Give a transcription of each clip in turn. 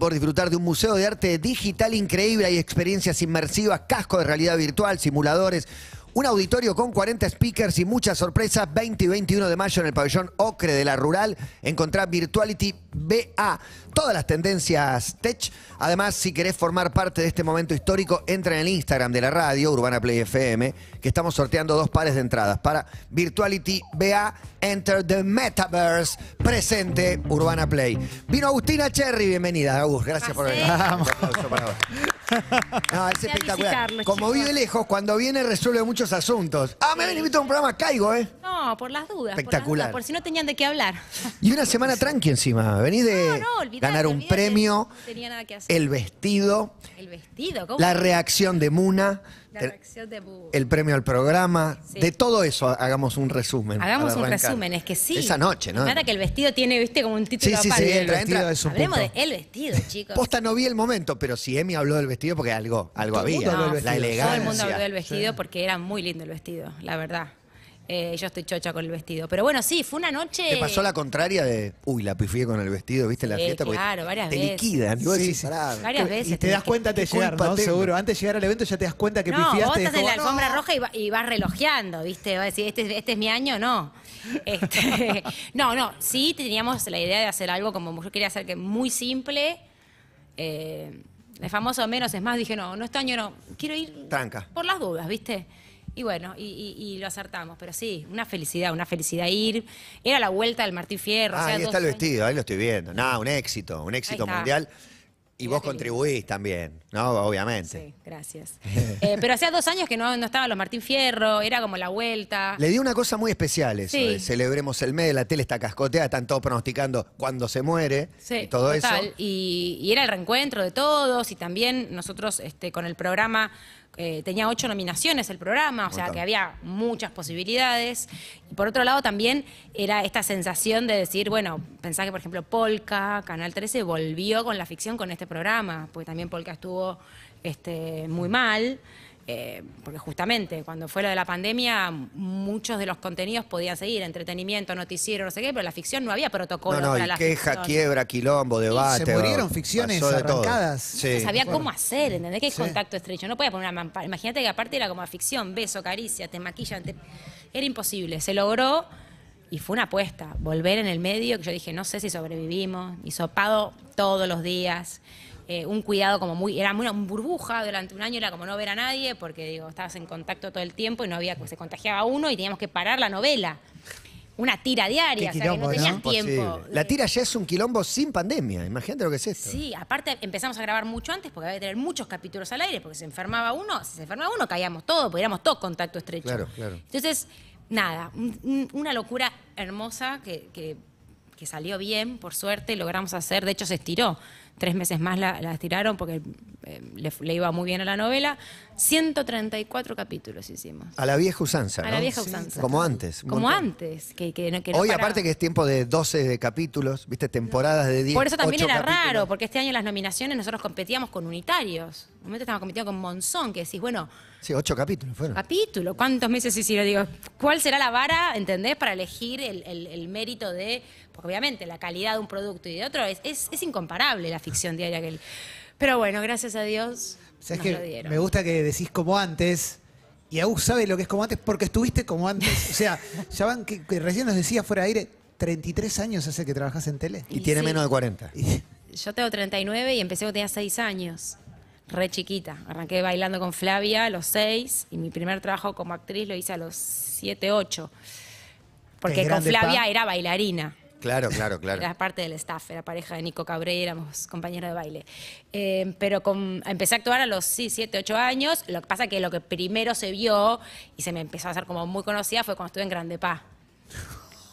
Por disfrutar de un museo de arte digital increíble. Hay experiencias inmersivas, casco de realidad virtual, simuladores, un auditorio con 40 speakers y muchas sorpresas. 20 y 21 de mayo en el pabellón Ocre de la Rural. Encontrá Virtuality BA. Todas las tendencias tech. Además, si querés formar parte de este momento histórico, entra en el Instagram de la radio, Urbana Play FM, que estamos sorteando dos pares de entradas para Virtuality BA Enter the Metaverse. Presente Urbana Play. Vino Agustina Cherry. Bienvenida, Agus. Gracias por venir. Vamos. No, es espectacular. Como vive lejos, cuando viene resuelve muchos asuntos. Ah, me ven invito a un programa, caigo, ¿eh? No, por las dudas. Espectacular. Por, si no tenían de qué hablar. Y una semana tranqui encima. Venís de ganar un premio. tenía nada que hacer. El vestido. El vestido, ¿cómo? La reacción de Muna. El premio al programa. De todo eso hagamos un resumen. Hagamos un resumen, es que sí. Esa noche, ¿no? Nada que el vestido tiene, viste, como un título. Sí, sí, sí, entra, entra. Hablemos punto. el vestido, chicos. Posta no vi el momento, pero si Emi habló del vestido porque algo, algo había. la elegancia. Todo el mundo habló del vestido porque era muy lindo el vestido, la verdad. Eh, yo estoy chocha con el vestido. Pero bueno, sí, fue una noche. ¿Te pasó la contraria de, uy, la pifié con el vestido, viste la sí, fiesta? Claro, varias veces. liquidan. sí, varias veces. Y te, das cuenta te de llegar, ¿no? Seguro. Antes de llegar al evento ya te das cuenta que no, pifiaste. Vos estás en la alfombra roja y, vas relojeando, viste. Vas a decir, este, este es mi año, no. Este, no, no. Sí teníamos la idea de hacer algo como yo quería hacer que muy simple. Eh, el famoso menos es más, dije, no, no este año no. Quiero ir. Tranca. Por las dudas, viste. Y bueno, y, lo acertamos, pero sí, una felicidad, una felicidad ir. Era la vuelta del Martín Fierro. ahí está el vestido, ahí lo estoy viendo. nada un éxito, un éxito mundial. Y vos contribuís también, ¿no? Obviamente. Sí, gracias. Eh, pero hacía dos años que no, no estaban los Martín Fierro, era como la vuelta. Le dio una cosa muy especial eso, celebremos el mes, la tele está cascoteada, están todos pronosticando cuando se muere, sí, todo eso. Y, era el reencuentro de todos, y también nosotros este, con el programa eh, tenía ocho nominaciones el programa, o sea que había muchas posibilidades. Y por otro lado también era esta sensación de decir, bueno, pensá que por ejemplo Polka, Canal 13, volvió con la ficción con este programa, porque también Polka estuvo este, muy mal. Eh, porque justamente cuando fue lo de la pandemia, muchos de los contenidos podían seguir, entretenimiento, noticiero, no sé qué, pero la ficción no había protocolo no, para la queja, quiebra, quilombo, debate. se murieron ficciones arrancadas. No sabía cómo hacer, ¿entendés? Que es contacto estrecho. No podía poner una mampara. Imagínate que aparte era como ficción, beso, caricia, te maquillan. Era imposible. Se logró y fue una apuesta. Volver en el medio, que yo dije, no sé si sobrevivimos. sopado todos los días. Eh, un cuidado como muy, era una burbuja durante un año, era como no ver a nadie, porque digo, estabas en contacto todo el tiempo y no había, pues, se contagiaba uno y teníamos que parar la novela. Una tira diaria, o sea que no tenías tiempo. La tira ya es un quilombo sin pandemia, imagínate lo que es esto. Sí, aparte empezamos a grabar mucho antes porque había que tener muchos capítulos al aire, porque se enfermaba uno, si se enfermaba uno caíamos todos, porque éramos todos contacto estrecho. Claro, claro. Entonces, nada, una locura hermosa que, que salió bien, por suerte, logramos hacer, de hecho se estiró tres meses más la, la estiraron porque eh, le, iba muy bien a la novela. 134 capítulos hicimos. A la vieja usanza. A la vieja usanza. Como antes. Como antes. Hoy, aparte que es tiempo de 12 de capítulos, viste, temporadas de 10. Por eso también era raro, porque este año las nominaciones nosotros competíamos con unitarios un momento estamos compitiendo con Monzón, que decís, bueno. Sí, ocho capítulos fueron. Capítulo, ¿cuántos meses hicieron? Digo, ¿cuál será la vara, entendés, para elegir el, mérito de. Porque obviamente la calidad de un producto y de otro es, incomparable la ficción diaria que. él... pero bueno, gracias a Dios. Me gusta que decís como antes. Y aún sabes lo que es como antes porque estuviste como antes. O sea, ya van, que, recién nos decía fuera de aire, 33 años hace que trabajas en tele. Y, tiene menos de 40. Yo tengo 39 y empecé cuando tenía 6 años re chiquita. Arranqué bailando con Flavia a los seis y mi primer trabajo como actriz lo hice a los siete, ocho. Porque con Flavia era bailarina. Claro, claro, claro. Era parte del staff, era pareja de Nico Cabrera, éramos compañeros de baile. Eh, pero empecé a actuar a los sí, ocho años. Lo que pasa que lo que primero se vio y se me empezó a hacer como muy conocida fue cuando estuve en Grande Paz.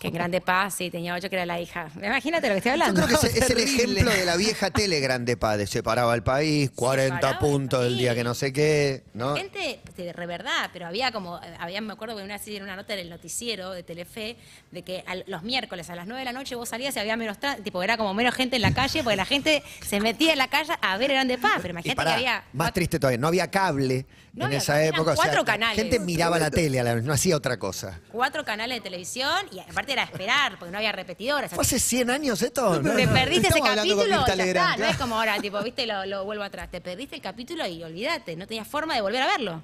Que Grande Paz, sí, tenía ocho, que era la hija. Imagínate lo que estoy hablando. es, el ejemplo de la vieja tele Grande Paz, de separaba el país, 40 puntos el día que no sé qué, ¿no? Gente, de verdad, pero había como, había, me acuerdo que una, una nota del noticiero de Telefe, de que los miércoles a las 9 de la noche vos salías y había menos, tipo, era como menos gente en la calle, porque la gente se metía en la calle a ver Grande Paz, pero imagínate que había... Más triste todavía, no había cable en esa época. Cuatro canales. gente miraba la tele, la, no hacía otra cosa. Cuatro canales de televisión y aparte era esperar, porque no había repetidoras. ¿Fue hace 100 años esto? No, te no, perdiste ese capítulo, ya está, no es como ahora, tipo, viste, lo, lo, vuelvo atrás. Te perdiste el capítulo y olvídate, no tenías forma de volver a verlo.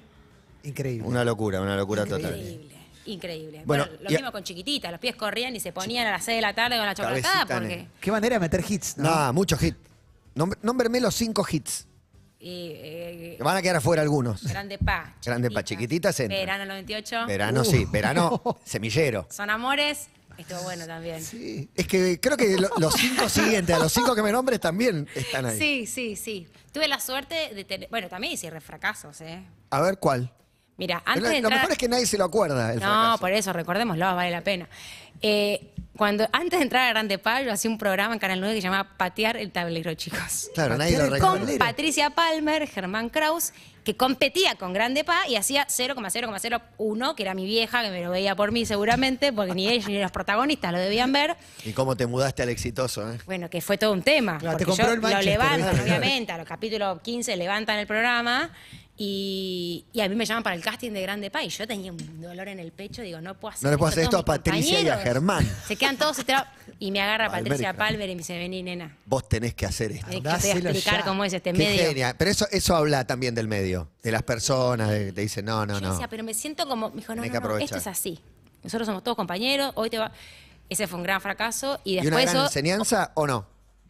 Increíble. Una locura, una locura total. Increíble. Increíble. Bueno, lo mismo con chiquititas, los pies corrían y se ponían a las 6 de la tarde con la chocolatada. Qué manera de meter hits, ¿no? muchos hits. Nómbreme los cinco hits. Y, eh, Van a quedar afuera algunos. Grande Pa. Grande Pa, chiquititas. Verano 98. Verano, sí. Verano semillero. Son amores. Estuvo bueno también. Sí, es que creo que los cinco siguientes, a los cinco que me nombres también están ahí. Sí, sí, sí. Tuve la suerte de tener. Bueno, también hice fracasos, ¿eh? A ver cuál. Mira, antes Lo- Lo mejor es que nadie se lo acuerda. El No, por eso, recordémoslo, vale la pena. Eh, cuando, antes de entrar a Grande Palo, hacía un programa en Canal 9 que se llamaba Patear el Tablero, chicos. Claro, nadie lo Con Patricia Palmer, Germán Kraus que competía con Grande Paz y hacía 0,0,01, que era mi vieja, que me lo veía por mí seguramente, porque ni ellos ni los protagonistas lo debían ver. ¿Y cómo te mudaste al exitoso? ¿eh? Bueno, que fue todo un tema. yo lo levantan, obviamente, a los capítulos 15 levantan el programa. Y, a mí me llaman para el casting de Grande y Yo tenía un dolor en el pecho, digo, no puedo hacer No le puedo hacer esto a Patricia y a Germán. Se quedan todos y me agarra Patricia Palmer y me dice, vení, nena. Vos tenés que hacer esto. Tenés que explicar cómo es este Qué medio. Pero eso, eso habla también del medio, de las personas, de, te dicen, no, no, no. pero me siento como, me dijo, no, no, esto es así. Nosotros somos todos compañeros, hoy te va... Ese fue un gran fracaso y después... una gran enseñanza o no?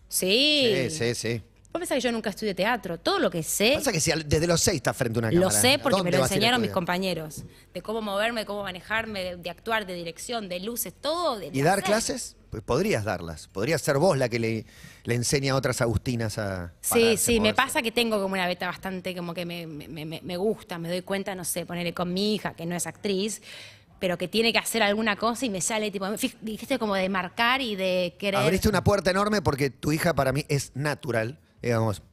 Sí. Sí, sí, sí. Vos pensás que yo nunca estudié teatro. Todo lo que sé, Pasa que si desde los seis estás frente a una lo sé porque me lo enseñaron mis compañeros. De cómo moverme, de cómo manejarme, de, actuar, de dirección, de luces, todo. de ¿Y dar clases? Pues, podrías darlas. Podrías ser vos la que le, le enseña a otras Agustinas a. Sí, sí, me pasa que tengo como una beta bastante, como que me, me, me, me gusta, me doy cuenta, no sé, ponerle con mi hija, que no es actriz, pero que tiene que hacer alguna cosa y me sale, tipo, dijiste como de marcar y de querer. Abriste una puerta enorme porque tu hija para mí es natural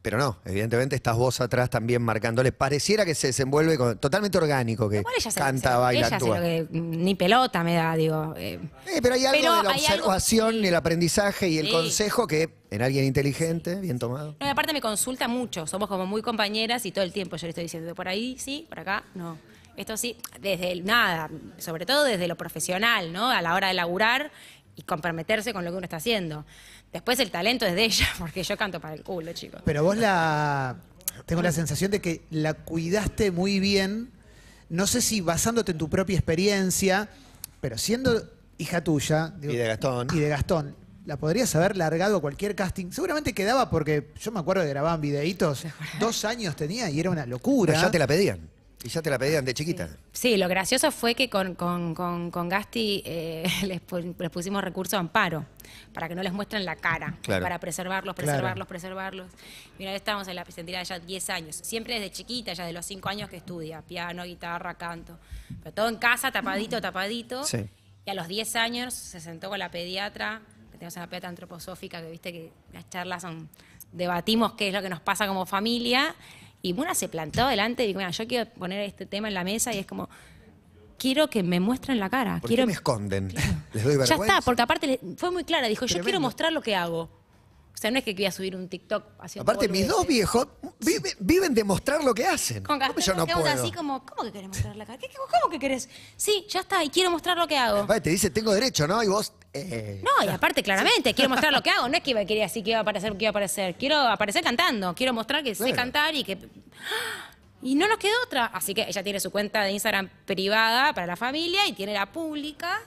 pero no, evidentemente estás vos atrás también marcándole. Pareciera que se desenvuelve totalmente orgánico, que ella canta, baila, ella ni pelota me da, digo. Eh. pero hay algo de la observación, el aprendizaje y el consejo que en alguien inteligente, bien tomado. aparte me consulta mucho, somos como muy compañeras y todo el tiempo yo le estoy diciendo, por ahí sí, por acá no. Esto sí, desde nada, sobre todo desde lo profesional, ¿no? A la hora de laburar, y comprometerse con lo que uno está haciendo. Después el talento es de ella, porque yo canto para el culo, chicos. Pero vos la... Tengo la sensación de que la cuidaste muy bien, no sé si basándote en tu propia experiencia, pero siendo hija tuya... y de Gastón. Y de Gastón. La podrías haber largado a cualquier casting. Seguramente quedaba porque yo me acuerdo de grababan videitos. Dos años tenía y era una locura. Pero ya te la pedían. Y ya te la pedían de chiquita. Sí, lo gracioso fue que con, Gasti eh, les, pusimos recurso amparo, para que no les muestren la cara, para preservarlos, preservarlos, preservarlos. Mira, una estábamos en la de ya 10 años, siempre desde chiquita, ya de los 5 años que estudia, piano, guitarra, canto, pero todo en casa, tapadito, tapadito. Y a los 10 años se sentó con la pediatra, que tenemos una pediatra antroposófica, que viste que las charlas son, debatimos qué es lo que nos pasa como familia. Y Muna se plantó adelante y dijo, mira, yo quiero poner este tema en la mesa y es como, quiero que me muestren la cara. ¿Por me esconden? Les doy vergüenza. Ya está, porque aparte fue muy clara, dijo, yo quiero mostrar lo que hago. O sea, no es que quería subir un TikTok haciendo Aparte, mis dos viejos viven, de mostrar lo que hacen. Con gasto. yo no puedo? así como, ¿cómo que querés mostrar la cara? ¿Cómo que querés? Sí, ya está, y quiero mostrar lo que hago. te dice, tengo derecho, ¿no? Y vos eh, no, y aparte, claramente, quiero mostrar lo que hago. No es que iba, quería decir que iba a aparecer, que iba a aparecer. Quiero aparecer cantando. Quiero mostrar que sé cantar y que. Y no nos quedó otra. Así que ella tiene su cuenta de Instagram privada para la familia y tiene la pública.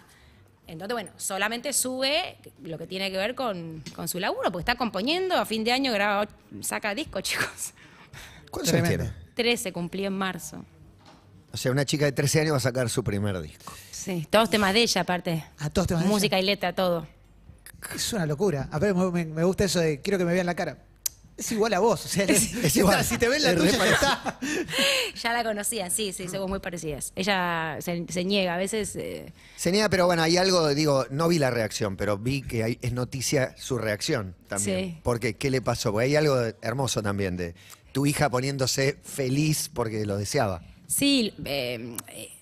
Entonces, bueno, solamente sube lo que tiene que ver con, su laburo, porque está componiendo, a fin de año graba, saca disco, chicos. ¿Cuántos años tiene? 13, cumplió en marzo. O sea, una chica de 13 años va a sacar su primer disco. Sí, todos temas de ella aparte. A todos temas de Música y letra, todo. Es una locura. A ver, me, gusta eso de quiero que me vean la cara. Es igual a vos, es, igual. si te ven la tuya, ya está. Ya la conocía, sí, sí, somos muy parecidas. Ella se, niega, a veces... Eh, se niega, pero bueno, hay algo, digo, no vi la reacción, pero vi que es noticia su reacción también. Sí. Porque, ¿qué le pasó? Porque hay algo hermoso también de tu hija poniéndose feliz porque lo deseaba. Sí, eh,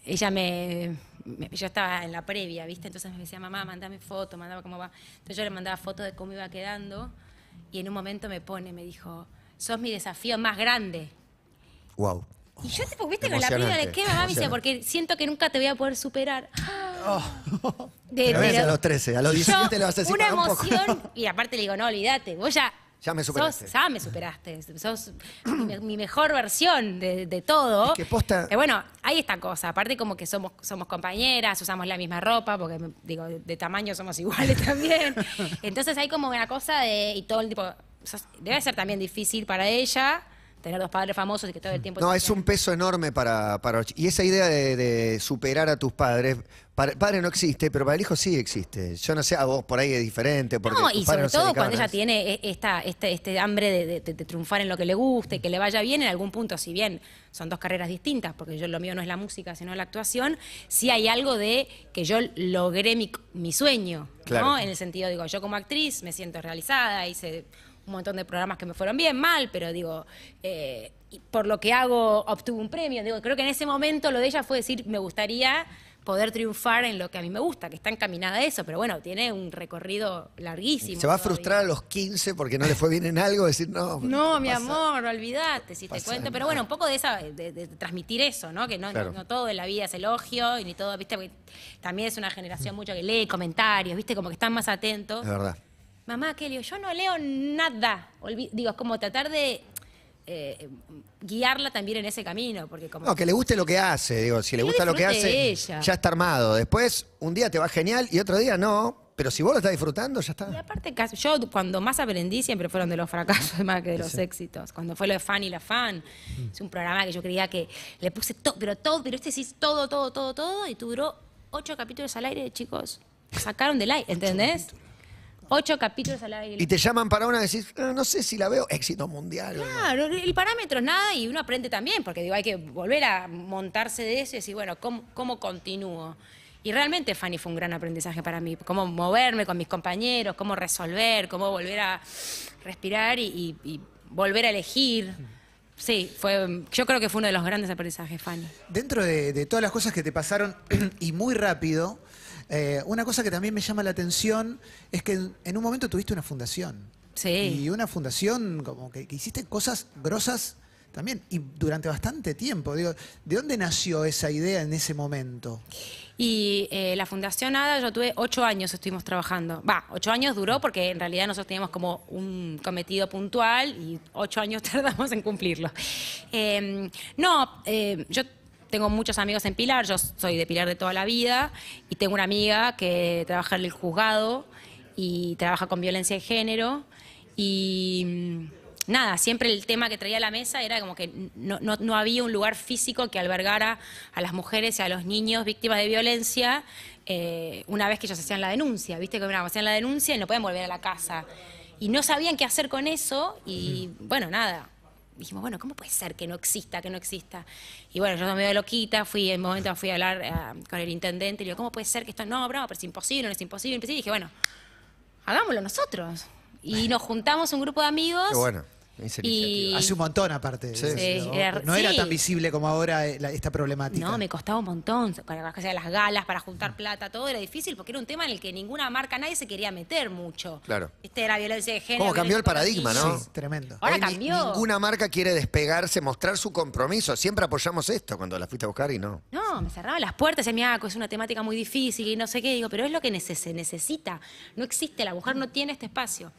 ella me, yo estaba en la previa, ¿viste? Entonces me decía, mamá, mandame foto, mandaba cómo va. Entonces yo le mandaba fotos de cómo iba quedando y en un momento me pone, me dijo, sos mi desafío más grande. Wow. Y yo te viste con la piba de qué mamá me dice, porque siento que nunca te voy a poder superar. Oh. a los 13, a los 17 le vas a decir. Una emoción, y aparte le digo, no, olvídate, voy a... Ya me superaste. ya me superaste. Sos mi, mejor versión de, todo. que posta... Eh, bueno, hay esta cosa. Aparte, como que somos, somos compañeras, usamos la misma ropa, porque digo, de tamaño somos iguales también. Entonces hay como una cosa de. Y todo el tipo. debe ser también difícil para ella tener dos padres famosos y que todo el tiempo... No, es un peso enorme para, para... Y esa idea de, superar a tus padres, para, padre no existe, pero para el hijo sí existe. Yo no sé, a vos por ahí es diferente. Porque no, y sobre todo cuando ella tiene e, esta, este, este hambre de, triunfar en lo que le guste, que le vaya bien en algún punto, si bien son dos carreras distintas, porque yo lo mío no es la música, sino la actuación, sí hay algo de que yo logré mi, sueño, claro. ¿no? En el sentido, digo, yo como actriz me siento realizada, hice un montón de programas que me fueron bien, mal, pero digo, eh, por lo que hago obtuve un premio. Digo, creo que en ese momento lo de ella fue decir, me gustaría poder triunfar en lo que a mí me gusta, que está encaminada a eso, pero bueno, tiene un recorrido larguísimo. Se va a frustrar a los 15 porque no le fue bien en algo, decir, no. No, mi amor, olvídate si te cuento, pero bueno, un poco de esa, de, transmitir eso, ¿no? Que no, no, todo en la vida es elogio y ni todo, ¿viste? también es una generación mucho que lee comentarios, ¿viste? Como que están más atentos. Es verdad mamá, ¿qué Yo no leo nada. digo, es como tratar de eh, guiarla también en ese camino. Porque como... No, que le guste lo que hace, digo, si le gusta lo que hace, ya está armado. Después, un día te va genial y otro día no. Pero si vos lo estás disfrutando, ya está. Y aparte, yo cuando más aprendí siempre fueron de los fracasos más que de los éxitos. Cuando fue lo de Fan y la Fan, mm. es un programa que yo creía que le puse todo, pero todo, pero este sí, es todo, todo, todo, todo, y duró ocho capítulos al aire, chicos. Sacaron del aire, ¿entendés? Ocho capítulos al aire. Y te llaman para una y decís, ah, no sé si la veo, éxito mundial. Claro, el parámetro es nada y uno aprende también, porque digo, hay que volver a montarse de eso y decir, bueno, ¿cómo, cómo continúo? Y realmente Fanny fue un gran aprendizaje para mí, cómo moverme con mis compañeros, cómo resolver, cómo volver a respirar y, volver a elegir. Sí, fue, yo creo que fue uno de los grandes aprendizajes, Fanny. Dentro de todas las cosas que te pasaron y muy rápido, eh, una cosa que también me llama la atención es que en, un momento tuviste una fundación. Sí. Y una fundación como que, hiciste cosas grosas también y durante bastante tiempo. Digo, ¿De dónde nació esa idea en ese momento? Y eh, la Fundación ADA, yo tuve ocho años, estuvimos trabajando. Va, ocho años duró porque en realidad nosotros teníamos como un cometido puntual y ocho años tardamos en cumplirlo. Em, no, eh, yo tengo muchos amigos en Pilar, yo soy de Pilar de toda la vida y tengo una amiga que trabaja en el juzgado y trabaja con violencia de género y mm, nada, siempre el tema que traía a la mesa era como que no, había un lugar físico que albergara a las mujeres y a los niños víctimas de violencia eh, una vez que ellos hacían la denuncia, viste que hacían la denuncia y no pueden volver a la casa. Y no sabían qué hacer con eso y mm. bueno, nada, dijimos, bueno, ¿cómo puede ser que no exista, que no exista? Y bueno, yo me veo loquita, fui en momento fui a hablar eh, con el intendente, y le digo, ¿cómo puede ser que esto no, bro? pero es imposible, no es imposible? Y dije, bueno, hagámoslo nosotros. Y nos juntamos un grupo de amigos. Qué bueno Hace un montón aparte. ¿no? era- tan visible como ahora eh, esta problemática. No, me costaba un montón. Para las galas, para juntar plata, todo era difícil porque era un tema en el que ninguna marca, nadie se quería meter mucho. Claro. Este era violencia de género. Como cambió el paradigma, no? Sí, tremendo. Ahora cambió. ninguna marca quiere despegarse, mostrar su compromiso. Siempre apoyamos esto cuando la fuiste a buscar y no. No, me cerraban las puertas, decía, "Miaco, es una temática muy difícil y no sé qué. Digo, pero es lo que se necesita. No existe, la mujer no tiene este espacio.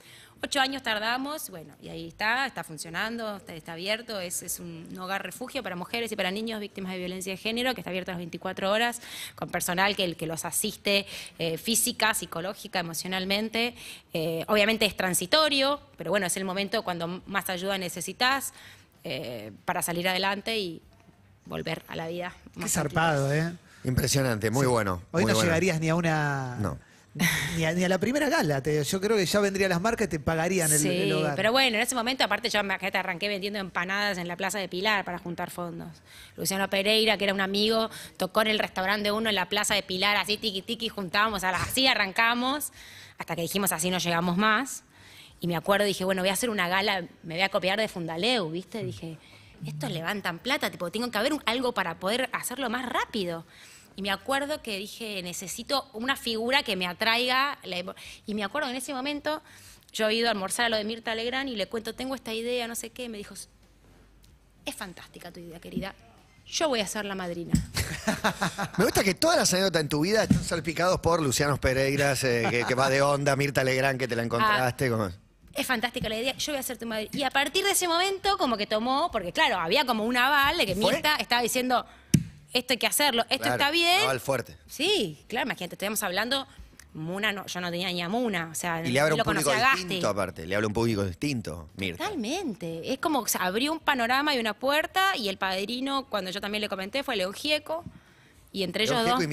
Ocho años tardamos, bueno, y ahí está, está funcionando, está, abierto, es, un hogar refugio para mujeres y para niños víctimas de violencia de género, que está abierto las 24 horas, con personal que, que los asiste eh, física, psicológica, emocionalmente. Eh, obviamente es transitorio, pero bueno, es el momento cuando más ayuda necesitas eh, para salir adelante y volver a la vida. Más Qué zarpado, ¿eh? Impresionante, muy bueno. Hoy no llegarías ni a una ni, a, la primera gala. yo creo que ya vendrían las marcas y te pagarían el, sí, hogar. Pero bueno, en ese momento, aparte, yo me, te arranqué vendiendo empanadas en la Plaza de Pilar para juntar fondos. Luciano Pereira, que era un amigo, tocó en el restaurante de uno en la Plaza de Pilar, así tiqui tiqui, juntábamos, así arrancamos, hasta que dijimos así no llegamos más. Y me acuerdo, dije, bueno, voy a hacer una gala, me voy a copiar de Fundaleu, ¿viste? Dije, estos levantan plata, tipo, tengo que haber algo para poder hacerlo más rápido y me acuerdo que dije, necesito una figura que me atraiga. y me acuerdo en ese momento yo he ido a almorzar a lo de Mirta Legrand y le cuento, tengo esta idea, no sé qué. Y me dijo, es fantástica tu idea, querida. Yo voy a ser la madrina. me gusta que todas las anécdotas en tu vida están salpicados por Lucianos Pereiras, eh, que, que, va de onda, Mirta Legrand, que te la ah, encontraste. es? fantástica la idea, yo voy a ser tu madrina. Y a partir de ese momento, como que tomó, porque claro, había como un aval de que Mirta estaba diciendo, esto hay que hacerlo, esto está bien. No, al fuerte. Sí, claro, imagínate, estuvimos hablando, Muna, no, yo no tenía ni a Muna, o sea, y le hablo un público distinto aparte, le habla un público distinto, Mirta. Totalmente, es como abrió un panorama y una puerta y el padrino, cuando yo también le comenté, fue León Gieco. Y entre ellos dos.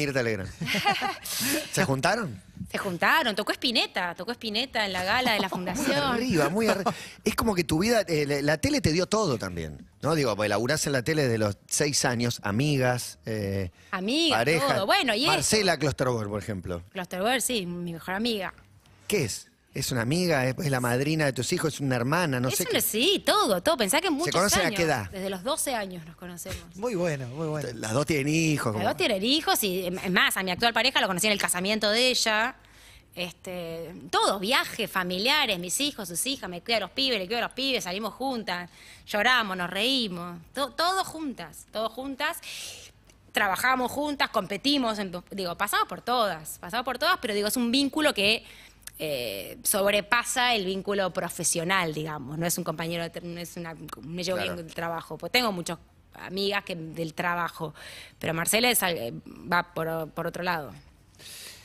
¿Se juntaron? Se juntaron, tocó Espineta, tocó Espineta en la gala de la fundación. Muy arriba, muy arriba. Es como que tu vida, eh, la, tele te dio todo también, ¿no? Digo, pues en la tele de los seis años, amigas, eh, amigas, Todo. Bueno, y Marcela Klosterberg, por ejemplo. Klosterberg, sí, mi mejor amiga. ¿Qué es? es una amiga, es, la madrina de tus hijos, es una hermana, no sé. Sí, todo, todo. Pensá que muchos ¿Se a qué edad? Desde los 12 años nos conocemos. Muy bueno, muy bueno. Las dos tienen hijos. Las dos tienen hijos y em, más, a mi actual pareja lo conocí en el casamiento de ella. Este, todo, viajes familiares, mis hijos, sus hijas, me cuido a los pibes, le cuido a los pibes, salimos juntas, lloramos, nos reímos, todos juntas, todos juntas trabajamos juntas, competimos, digo, pasamos por todas, pasamos por todas, pero digo, es un vínculo que eh, sobrepasa el vínculo profesional, digamos. No es un compañero, no es una, me llevo bien trabajo. Pues tengo muchas amigas del trabajo, pero Marcela eh, va por otro lado.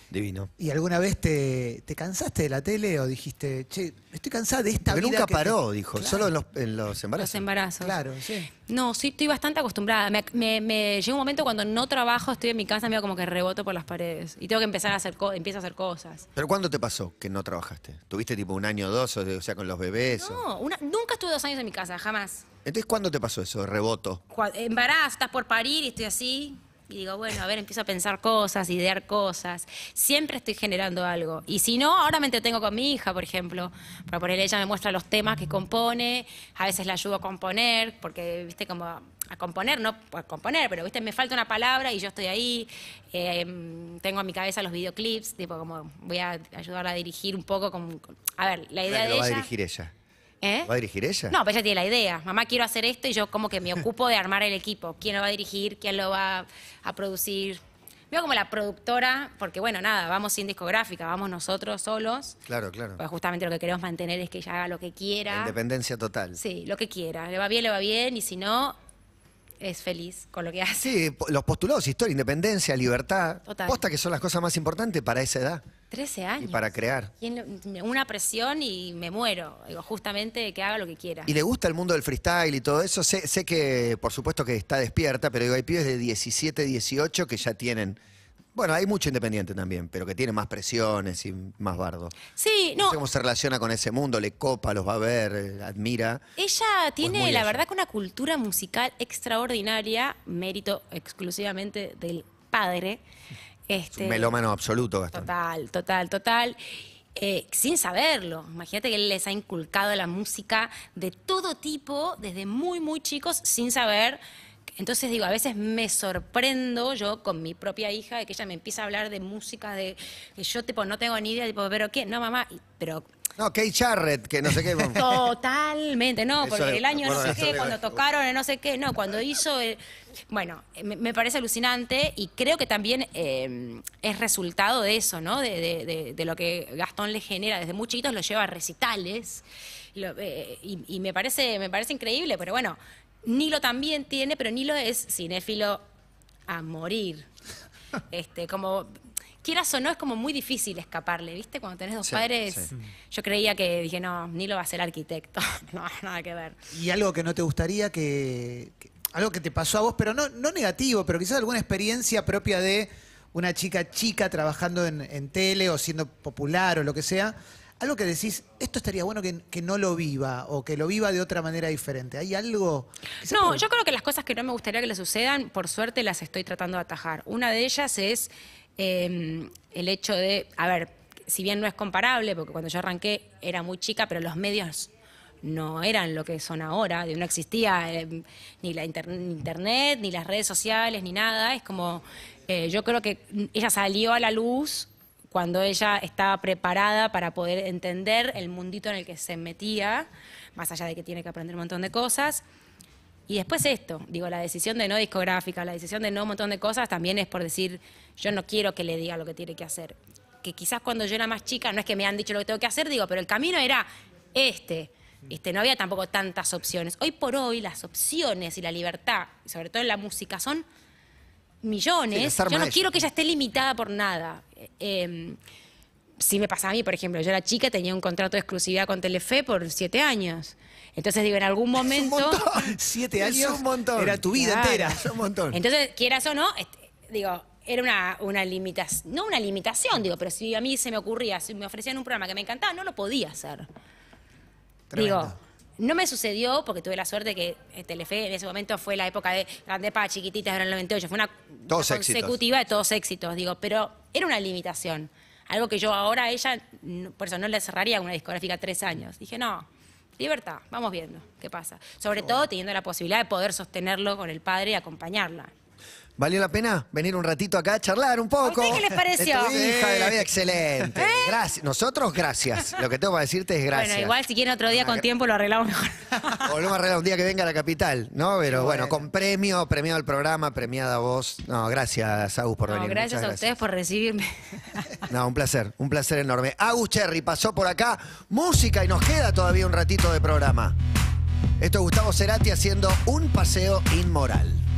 Divino. ¿Y alguna vez te, te cansaste de la tele o dijiste, che, estoy cansada de esta nunca paró, dijo, solo en los, en los, embarazos. embarazos. Claro, sí. No, sí, estoy bastante acostumbrada. Me, me, llega un momento cuando no trabajo, estoy en mi casa, me veo como que reboto por las paredes. Y tengo que empezar a hacer, a hacer cosas. ¿Pero cuándo te pasó que no trabajaste? ¿Tuviste tipo un año o dos, o sea, con los bebés? No, nunca estuve dos años en mi casa, jamás. Entonces, ¿cuándo te pasó eso, reboto? Embarazo, estás por parir y estoy así y digo, bueno, a ver, empiezo a pensar cosas, idear cosas. Siempre estoy generando algo. Y si no, ahora me entretengo con mi hija, por ejemplo. Para ponerle, ella me muestra los temas que compone, a veces la ayudo a componer, porque, viste, como a componer, no a componer, pero, viste, me falta una palabra y yo estoy ahí. Eh, em, tengo a mi cabeza los videoclips, tipo, como voy a ayudarla a dirigir un poco. Con, a ver, la idea de ella. ¿Eh? ¿Va a dirigir ella? No, pero ella tiene la idea. Mamá, quiero hacer esto y yo como que me ocupo de armar el equipo. ¿Quién lo va a dirigir? ¿Quién lo va a producir? Veo como la productora, porque bueno, nada, vamos sin discográfica, vamos nosotros solos. Claro, claro. Pues justamente lo que queremos mantener es que ella haga lo que quiera. Independencia total. Sí, lo que quiera. Le va bien, le va bien, y si no, es feliz con lo que hace. Sí, los postulados, historia, independencia, libertad. Total. Posta que son las cosas más importantes para esa edad. 13 años. Y para crear. una presión y me muero. Digo, justamente que haga lo que quiera. ¿Y le gusta el mundo del freestyle y todo eso? Sé, sé que, por supuesto, que está despierta, pero digo, hay pibes de 17, 18 que ya tienen bueno, hay mucho independiente también, pero que tiene más presiones y más bardos. Sí, no. ¿Cómo se relaciona con ese mundo? ¿Le copa, los va a ver, eh, admira? Ella tiene, la verdad, que una cultura musical extraordinaria, mérito exclusivamente del padre. Este, un melómano absoluto, Gastón. Total, total, total. Eh, sin saberlo. Imagínate que él les ha inculcado la música de todo tipo, desde muy, muy chicos, sin saber entonces digo, a veces me sorprendo yo con mi propia hija de que ella me empieza a hablar de música, de que yo tipo no tengo ni idea, tipo, pero qué, no mamá, pero no, Kate Charrett, que no sé qué. Totalmente, no, porque el año no sé qué, cuando tocaron no sé qué, no, cuando hizo. Eh, bueno, eh, me, parece alucinante y creo que también em, es resultado de eso, ¿no? De, de, lo que Gastón le genera desde muy chiquitos, lo lleva a recitales. Eh, y, y me, parece, me parece increíble, pero bueno, Nilo también tiene, pero Nilo es cinéfilo a morir. Este, como quieras o no, es como muy difícil escaparle, ¿viste? Cuando tenés dos padres, yo creía que dije, no, Nilo va a ser arquitecto. no, nada que ver. Y algo que no te gustaría que, algo que te pasó a vos, pero no, no negativo, pero quizás alguna experiencia propia de una chica chica trabajando en, en, tele o siendo popular o lo que sea, algo que decís, esto estaría bueno que, no lo viva o que lo viva de otra manera diferente. ¿Hay algo? No, yo creo que las cosas que no me gustaría que le sucedan, por suerte las estoy tratando de atajar. Una de ellas es em, el hecho de, a ver, si bien no es comparable, porque cuando yo arranqué era muy chica, pero los medios no eran lo que son ahora, no existía em, ni la internet, ni las redes sociales, ni nada. Es como, eh, yo creo que ella salió a la luz cuando ella estaba preparada para poder entender el mundito en el que se metía, más allá de que tiene que aprender un montón de cosas. Y después esto, digo, la decisión de no discográfica, la decisión de no un montón de cosas, también es por decir, yo no quiero que le diga lo que tiene que hacer. Que quizás cuando yo era más chica, no es que me han dicho lo que tengo que hacer, digo, pero el camino era este. Este, no había tampoco tantas opciones. Hoy por hoy las opciones y la libertad, sobre todo en la música, son millones. yo no quiero que ella esté limitada por nada. Em, si me pasa a mí, por ejemplo, yo era chica, tenía un contrato de exclusividad con Telefe por siete años. Entonces digo, en algún momento... Siete años era tu vida entera. un montón. Entonces, quieras o no, digo, era una, una limitación, no una limitación, digo, pero si a mí se me ocurría, si me ofrecían un programa que me encantaba, no lo podía hacer. Tremendo. Digo, no me sucedió porque tuve la suerte que eh, Telefe en ese momento fue la época de Grande Paz, Chiquititas, el 98. Fue una, consecutiva de todos éxitos, digo. Pero era una limitación. Algo que yo ahora ella, por eso no le cerraría una discográfica tres años. Dije, no, libertad, vamos viendo qué pasa. Sobre todo teniendo la posibilidad de poder sostenerlo con el padre y acompañarla. ¿Valió la pena venir un ratito acá a charlar un poco? qué les pareció? De tu hija de la vida, excelente. ¿Eh? Gracias. Nosotros, gracias. Lo que tengo para decirte es gracias. Bueno, igual si quieren otro día con tiempo lo arreglamos mejor. Volvemos a arreglar un día que venga a la capital, ¿no? Pero bueno. con premio, premiado el programa, premiada vos. No, gracias, Agus, por venir. Gracias, gracias a ustedes por recibirme. No, un placer, un placer enorme. Agus Cherry pasó por acá. Música y nos queda todavía un ratito de programa. Esto es Gustavo Cerati haciendo un paseo inmoral.